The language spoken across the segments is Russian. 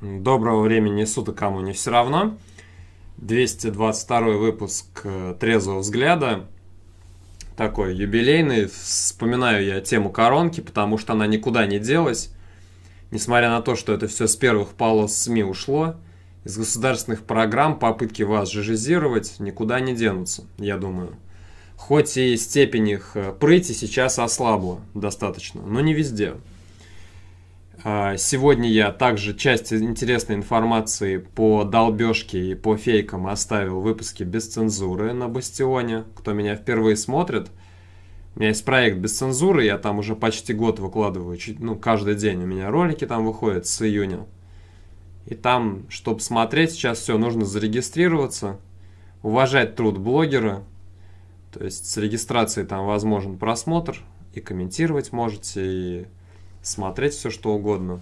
Доброго времени суток кому не все равно. 222 выпуск э, «Трезвого взгляда». Такой юбилейный. Вспоминаю я тему коронки, потому что она никуда не делась. Несмотря на то, что это все с первых полос СМИ ушло, из государственных программ попытки вас жижизировать никуда не денутся, я думаю. Хоть и степень их э, прыти сейчас ослабла достаточно, но не везде. А, сегодня я также часть интересной информации по долбежке и по фейкам оставил в выпуске без цензуры на Бастионе. Кто меня впервые смотрит, у меня есть проект без цензуры, я там уже почти год выкладываю, чуть, ну, каждый день у меня ролики там выходят с июня. И там, чтобы смотреть, сейчас все, нужно зарегистрироваться, уважать труд блогера, то есть с регистрацией там возможен просмотр, и комментировать можете, и смотреть все что угодно.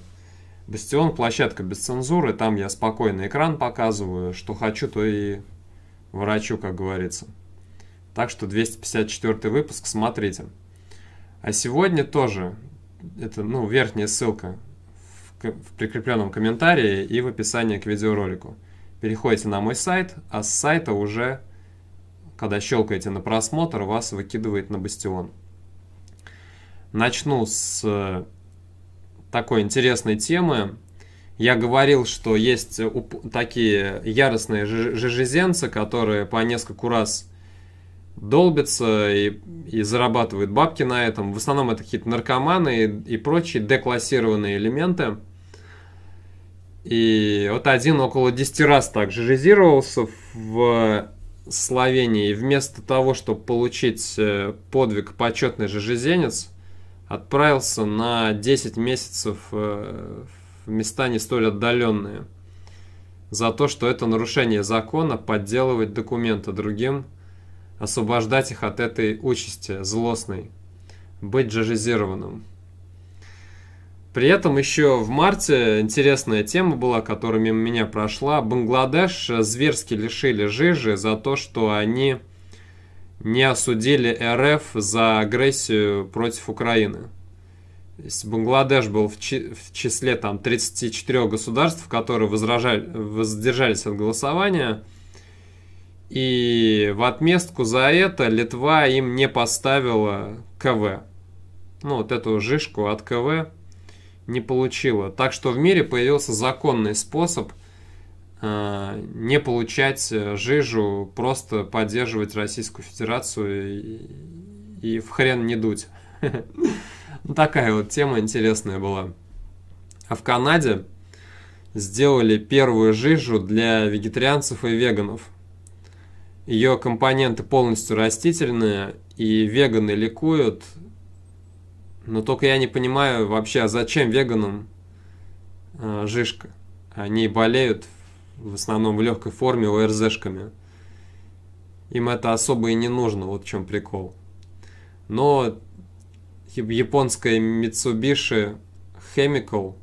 Бастион площадка без цензуры, там я спокойно экран показываю, что хочу, то и врачу, как говорится. Так что 254 выпуск смотрите. А сегодня тоже, это ну верхняя ссылка в, в прикрепленном комментарии и в описании к видеоролику. Переходите на мой сайт, а с сайта уже, когда щелкаете на просмотр, вас выкидывает на бастион. Начну с такой интересной темы. Я говорил, что есть такие яростные жижезенцы, которые по нескольку раз долбятся и, и зарабатывают бабки на этом. В основном это какие-то наркоманы и, и прочие деклассированные элементы. И вот один около 10 раз так жижизировался в Словении. и Вместо того, чтобы получить э, подвиг почетный жижезенец, отправился на 10 месяцев э, в места не столь отдаленные за то, что это нарушение закона подделывать документы другим, освобождать их от этой участи злостной, быть жажизированным. При этом еще в марте интересная тема была, которая мимо меня прошла. Бангладеш э, зверски лишили жижи за то, что они не осудили РФ за агрессию против Украины. Бангладеш был в, чи в числе там, 34 государств, которые возражали, воздержались от голосования. И в отместку за это Литва им не поставила КВ. Ну, вот эту жишку от КВ не получила. Так что в мире появился законный способ – Э, не получать э, жижу, просто поддерживать Российскую Федерацию и, и в хрен не дуть. Ну, такая вот тема интересная была. А в Канаде сделали первую жижу для вегетарианцев и веганов. Ее компоненты полностью растительные, и веганы ликуют. Но только я не понимаю вообще, а зачем веганам э, жижка? Они болеют, в основном в легкой форме ОРЗшками. Им это особо и не нужно, вот в чем прикол. Но японская Mitsubishi Chemical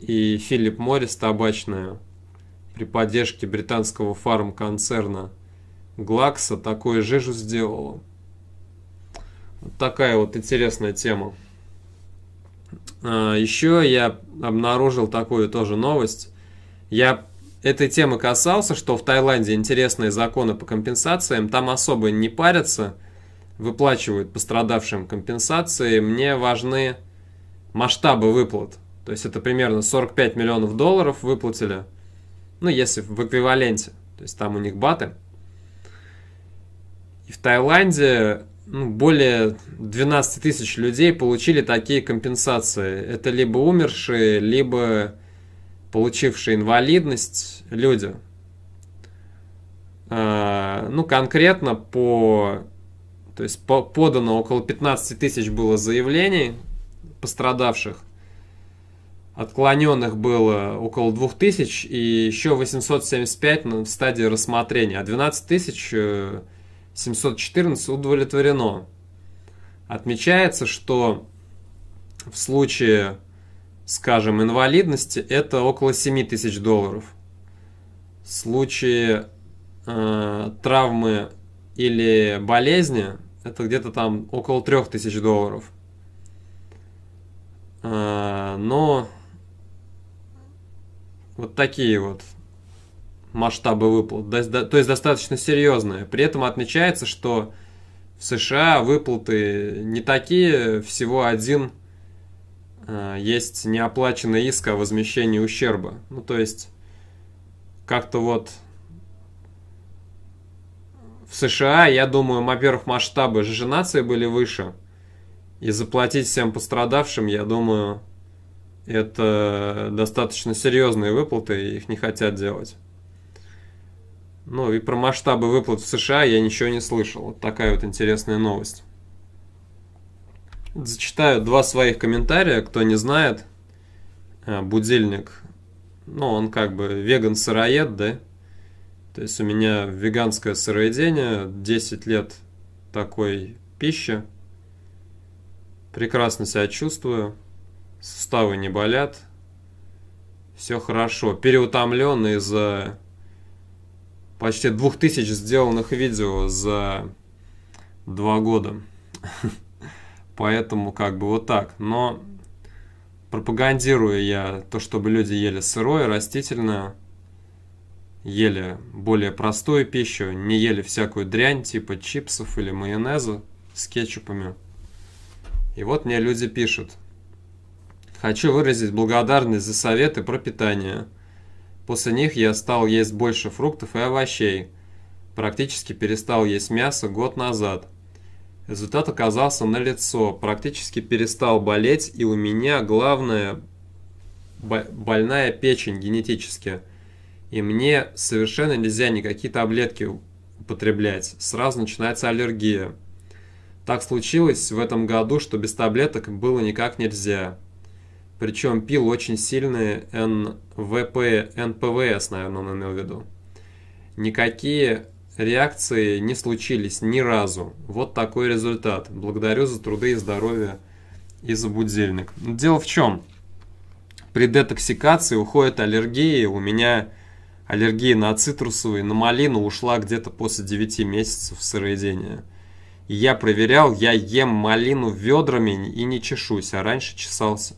и Philip Morris табачная при поддержке британского фармконцерна Глакса такую жижу сделала. Вот такая вот интересная тема. А, Еще я обнаружил такую тоже новость. Я этой темы касался, что в Таиланде интересные законы по компенсациям, там особо не парятся, выплачивают пострадавшим компенсации. Мне важны масштабы выплат. То есть это примерно 45 миллионов долларов выплатили, ну, если в эквиваленте. То есть там у них баты. И в Таиланде ну, более 12 тысяч людей получили такие компенсации. Это либо умершие, либо получившие инвалидность люди, а, ну, конкретно по... То есть по, подано около 15 тысяч было заявлений пострадавших. Отклоненных было около 2000 и еще 875 в стадии рассмотрения, а 12 714 э, удовлетворено. Отмечается, что в случае скажем, инвалидности, это около 7 тысяч долларов. В случае э, травмы или болезни, это где-то там около 3 тысяч долларов. Э, но вот такие вот масштабы выплат, то есть достаточно серьезные. При этом отмечается, что в США выплаты не такие, всего один Э, есть неоплаченный иск о возмещении ущерба. Ну, то есть, как-то вот в США, я думаю, во-первых, масштабы же нации были выше. И заплатить всем пострадавшим, я думаю, это достаточно серьезные выплаты, и их не хотят делать. Ну и про масштабы выплат в США я ничего не слышал. Вот такая вот интересная новость. Зачитаю два своих комментария. Кто не знает, э, будильник, ну, он как бы веган-сыроед, да? То есть у меня веганское сыроедение, 10 лет такой пищи. Прекрасно себя чувствую, суставы не болят, все хорошо. Переутомлен из-за почти двух тысяч сделанных видео за два года. Поэтому как бы вот так. Но пропагандирую я то, чтобы люди ели сырое, растительное, ели более простую пищу, не ели всякую дрянь типа чипсов или майонеза с кетчупами. И вот мне люди пишут. Хочу выразить благодарность за советы про питание. После них я стал есть больше фруктов и овощей. Практически перестал есть мясо год назад – Результат оказался на лицо, Практически перестал болеть, и у меня главное больная печень генетически. И мне совершенно нельзя никакие таблетки употреблять. Сразу начинается аллергия. Так случилось в этом году, что без таблеток было никак нельзя. Причем пил очень сильные НВП, НПВС, наверное, он имел в виду. Никакие реакции не случились ни разу. Вот такой результат. Благодарю за труды и здоровье и за будильник. Дело в чем? При детоксикации уходят аллергии. У меня аллергия на цитрусовые, на малину ушла где-то после 9 месяцев сыроедения. я проверял, я ем малину ведрами и не чешусь, а раньше чесался.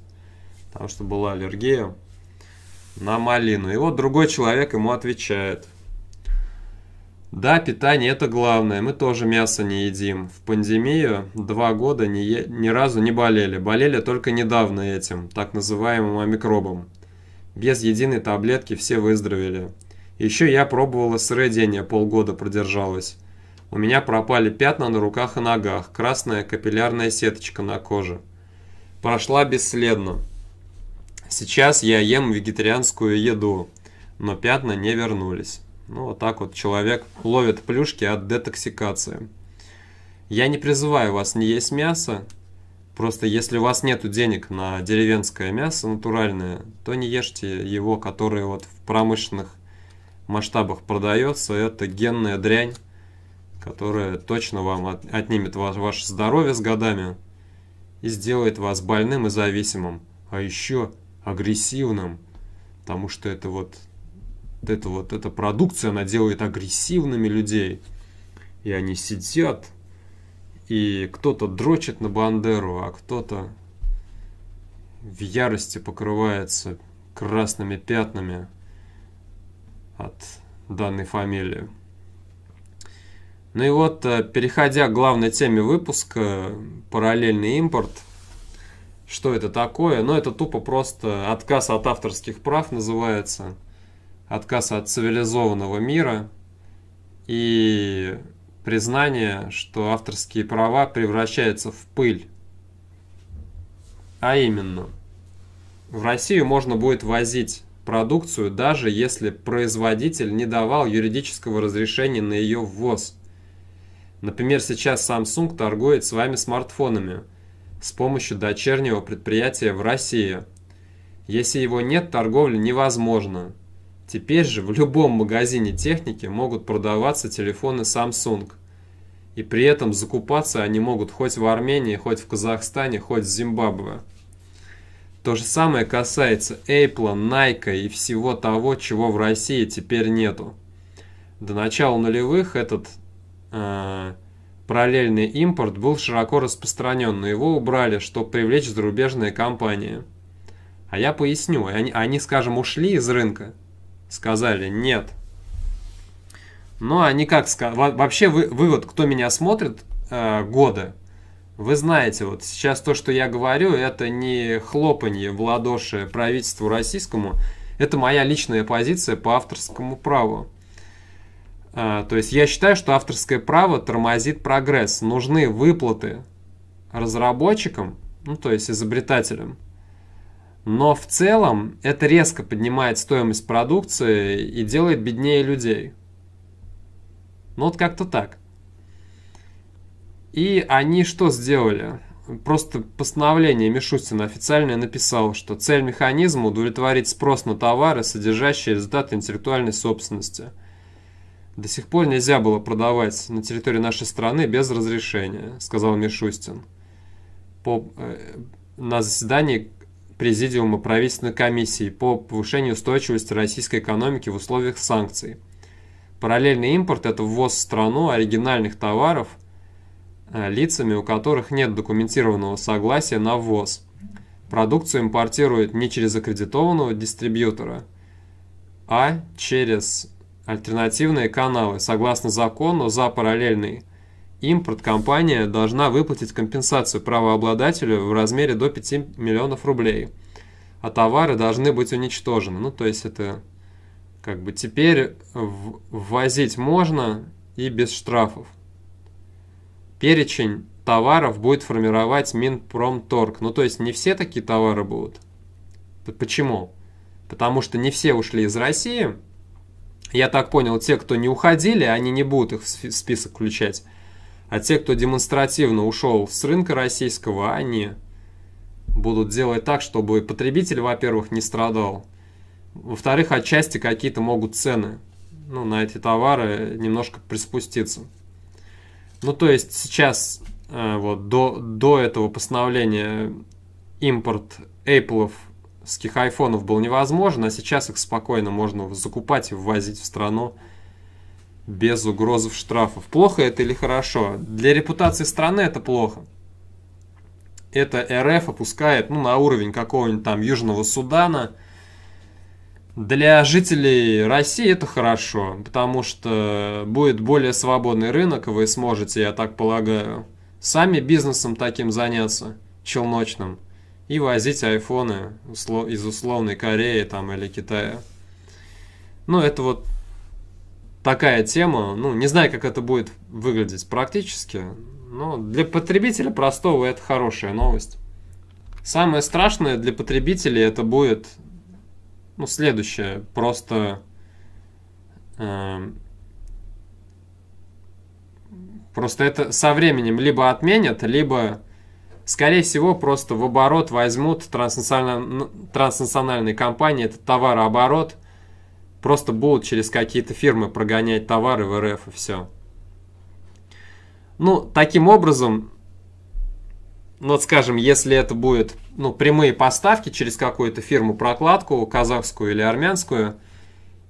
Потому что была аллергия на малину. И вот другой человек ему отвечает – да, питание это главное. Мы тоже мясо не едим. В пандемию два года ни, е... ни разу не болели. Болели только недавно этим, так называемым омикробом. Без единой таблетки все выздоровели. Еще я пробовала сыроедение, полгода продержалась. У меня пропали пятна на руках и ногах, красная капиллярная сеточка на коже. Прошла бесследно. Сейчас я ем вегетарианскую еду, но пятна не вернулись. Ну, вот так вот человек ловит плюшки от детоксикации. Я не призываю вас не есть мясо, просто если у вас нет денег на деревенское мясо натуральное, то не ешьте его, которое вот в промышленных масштабах продается. Это генная дрянь, которая точно вам отнимет ваше здоровье с годами и сделает вас больным и зависимым, а еще агрессивным, потому что это вот вот эта вот эта продукция, она делает агрессивными людей. И они сидят, и кто-то дрочит на Бандеру, а кто-то в ярости покрывается красными пятнами от данной фамилии. Ну и вот, э, переходя к главной теме выпуска, параллельный импорт – что это такое. ну, это тупо просто отказ от авторских прав называется отказ от цивилизованного мира и признание, что авторские права превращаются в пыль. А именно, в Россию можно будет возить продукцию, даже если производитель не давал юридического разрешения на ее ввоз. Например, сейчас Samsung торгует с вами смартфонами с помощью дочернего предприятия в России. Если его нет, торговля невозможна. Теперь же в любом магазине техники могут продаваться телефоны Samsung. И при этом закупаться они могут хоть в Армении, хоть в Казахстане, хоть в Зимбабве. То же самое касается Apple, Nike и всего того, чего в России теперь нету. До начала нулевых этот э, параллельный импорт был широко распространен, но его убрали, чтобы привлечь зарубежные компании. А я поясню, они, они скажем, ушли из рынка, сказали нет. Ну, они как сказали... Вообще, вы, вы кто меня смотрит э, годы, вы знаете, вот сейчас то, что я говорю, это не хлопанье в ладоши правительству российскому, это моя личная позиция по авторскому праву. Э, то есть я считаю, что авторское право тормозит прогресс. Нужны выплаты разработчикам, ну, то есть изобретателям, но в целом это резко поднимает стоимость продукции и делает беднее людей. Ну вот как-то так. И они что сделали? Просто постановление Мишустина официально написал, что цель механизма удовлетворить спрос на товары, содержащие результаты интеллектуальной собственности. До сих пор нельзя было продавать на территории нашей страны без разрешения, сказал Мишустин по, э, на заседании Президиума правительственной комиссии по повышению устойчивости российской экономики в условиях санкций. Параллельный импорт – это ввоз в страну оригинальных товаров э, лицами, у которых нет документированного согласия на ввоз. Продукцию импортируют не через аккредитованного дистрибьютора, а через альтернативные каналы. Согласно закону, за параллельный импорт импорт-компания должна выплатить компенсацию правообладателю в размере до 5 миллионов рублей, а товары должны быть уничтожены. Ну, то есть это как бы теперь ввозить можно и без штрафов. Перечень товаров будет формировать Минпромторг. Ну, то есть не все такие товары будут. Почему? Потому что не все ушли из России. Я так понял, те, кто не уходили, они не будут их в список включать. А те, кто демонстративно ушел с рынка российского, они будут делать так, чтобы потребитель, во-первых, не страдал. Во-вторых, отчасти какие-то могут цены ну, на эти товары немножко приспуститься. Ну, то есть сейчас э, вот до, до этого постановления импорт Apple айфонов был невозможен, а сейчас их спокойно можно закупать и ввозить в страну без угрозов штрафов. Плохо это или хорошо? Для репутации страны это плохо. Это РФ опускает ну, на уровень какого-нибудь там Южного Судана. Для жителей России это хорошо, потому что будет более свободный рынок, вы сможете, я так полагаю, сами бизнесом таким заняться, челночным, и возить айфоны из условной Кореи там или Китая. Ну, это вот такая тема. Ну, не знаю, как это будет выглядеть практически, но для потребителя простого это хорошая новость. Самое страшное для потребителей это будет ну, следующее. Просто э, просто это со временем либо отменят, либо скорее всего просто в оборот возьмут транснациональ... транснациональные компании этот товарооборот – Просто будут через какие-то фирмы прогонять товары в РФ и все. Ну, таким образом, ну, вот скажем, если это будет ну, прямые поставки через какую-то фирму прокладку, казахскую или армянскую,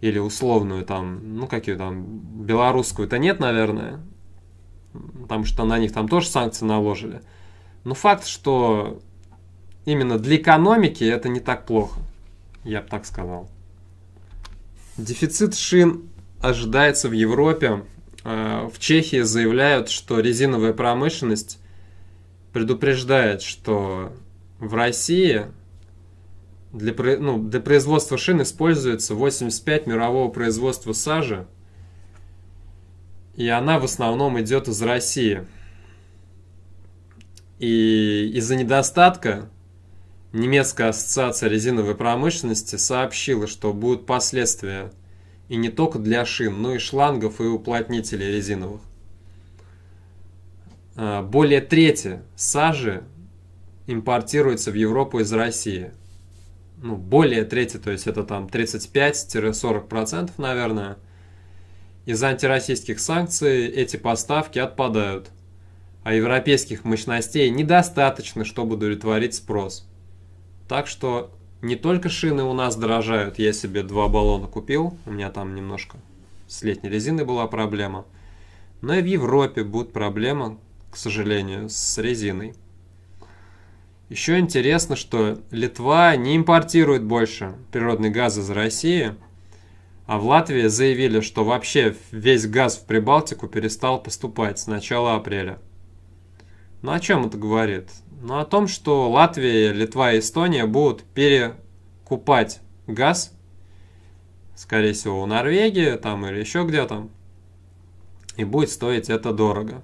или условную там, ну, какие там, белорусскую-то нет, наверное, потому что на них там тоже санкции наложили. Но факт, что именно для экономики это не так плохо, я бы так сказал. Дефицит шин ожидается в Европе. Э, в Чехии заявляют, что резиновая промышленность предупреждает, что в России для, ну, для производства шин используется 85 мирового производства сажи, и она в основном идет из России. И из-за недостатка Немецкая ассоциация резиновой промышленности сообщила, что будут последствия и не только для шин, но и шлангов и уплотнителей резиновых. А, более трети сажи импортируется в Европу из России. Ну, более трети, то есть это там 35-40%, наверное. Из за антироссийских санкций эти поставки отпадают, а европейских мощностей недостаточно, чтобы удовлетворить спрос. Так что не только шины у нас дорожают. Я себе два баллона купил. У меня там немножко с летней резиной была проблема. Но и в Европе будет проблема, к сожалению, с резиной. Еще интересно, что Литва не импортирует больше природный газ из России, а в Латвии заявили, что вообще весь газ в Прибалтику перестал поступать с начала апреля. Ну о чем это говорит? но ну, о том, что Латвия, Литва и Эстония будут перекупать газ, скорее всего, у Норвегии там или еще где-то, и будет стоить это дорого.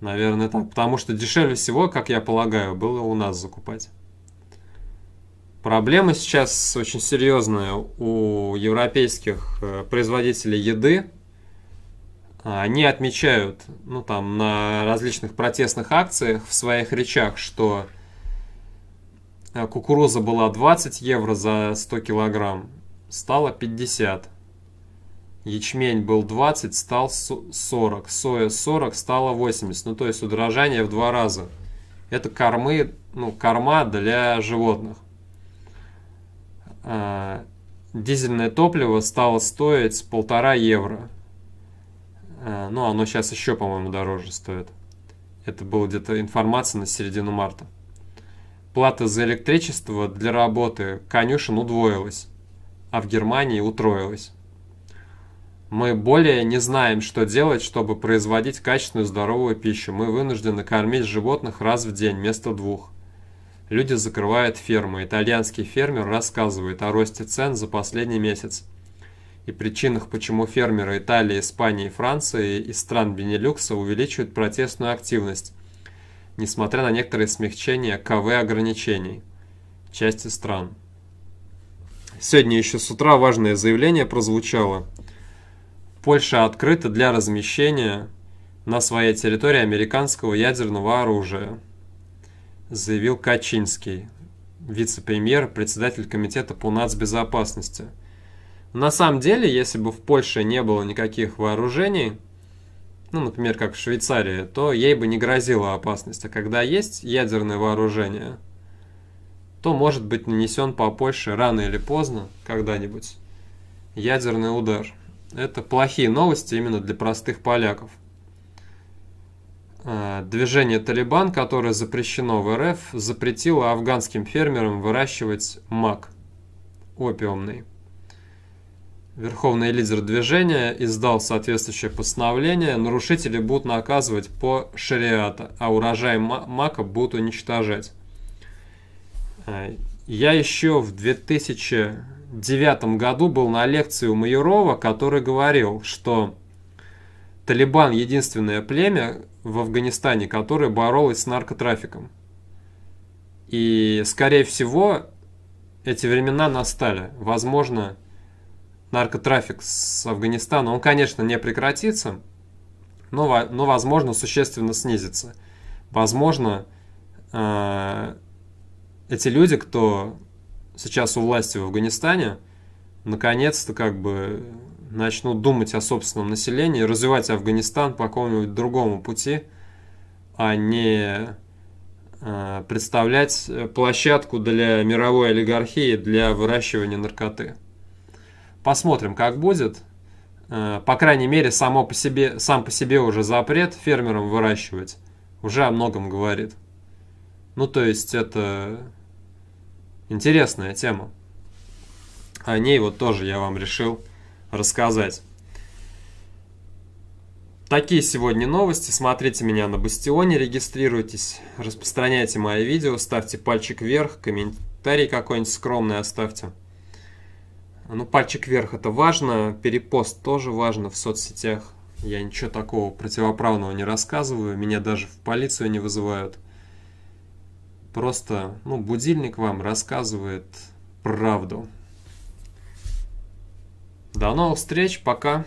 Наверное, так, потому что дешевле всего, как я полагаю, было у нас закупать. Проблема сейчас очень серьезная у европейских э, производителей еды, а, они отмечают, ну там, на различных протестных акциях в своих речах, что а, кукуруза была 20 евро за 100 килограмм, стала 50. Ячмень был 20, стал 40. Соя 40, стала 80. Ну, то есть удорожание в два раза. Это кормы, ну, корма для животных. А, дизельное топливо стало стоить полтора евро. Э, ну, оно сейчас еще, по-моему, дороже стоит. Это была где-то информация на середину марта. Плата за электричество для работы конюшен удвоилась, а в Германии утроилась. Мы более не знаем, что делать, чтобы производить качественную здоровую пищу. Мы вынуждены кормить животных раз в день вместо двух. Люди закрывают фермы. Итальянский фермер рассказывает о росте цен за последний месяц и причинах, почему фермеры Италии, Испании, Франции и стран Бенилюкса увеличивают протестную активность, несмотря на некоторые смягчения КВ ограничений части стран. Сегодня еще с утра важное заявление прозвучало. Польша открыта для размещения на своей территории американского ядерного оружия, заявил Качинский, вице-премьер, председатель комитета по нацбезопасности – на самом деле, если бы в Польше не было никаких вооружений, ну, например, как в Швейцарии, то ей бы не грозила опасность. А когда есть ядерное вооружение, то может быть нанесен по Польше рано или поздно, когда-нибудь, ядерный удар. Это плохие новости именно для простых поляков. А, движение «Талибан», которое запрещено в РФ, запретило афганским фермерам выращивать мак опиумный. Верховный лидер движения издал соответствующее постановление, нарушители будут наказывать по шариата, а урожай мака будут уничтожать. Э, я еще в 2009 году был на лекции у Майорова, который говорил, что Талибан – единственное племя в Афганистане, которое боролось с наркотрафиком. И, скорее всего, эти времена настали. Возможно, наркотрафик с Афганистана, он, конечно, не прекратится, но, но возможно, существенно снизится. Возможно, э, эти люди, кто сейчас у власти в Афганистане, наконец-то как бы начнут думать о собственном населении, развивать Афганистан по какому-нибудь другому пути, а не э, представлять площадку для мировой олигархии для выращивания наркоты. Посмотрим, как будет. Э, по крайней мере, само по себе, сам по себе уже запрет фермерам выращивать уже о многом говорит. Ну, то есть, это интересная тема. О ней вот тоже я вам решил рассказать. Такие сегодня новости. Смотрите меня на Бастионе, регистрируйтесь, распространяйте мои видео, ставьте пальчик вверх, комментарий какой-нибудь скромный оставьте. А, ну, пальчик вверх это важно, перепост тоже важно в соцсетях. Я ничего такого противоправного не рассказываю, меня даже в полицию не вызывают. Просто, ну, будильник вам рассказывает правду. До новых встреч, пока!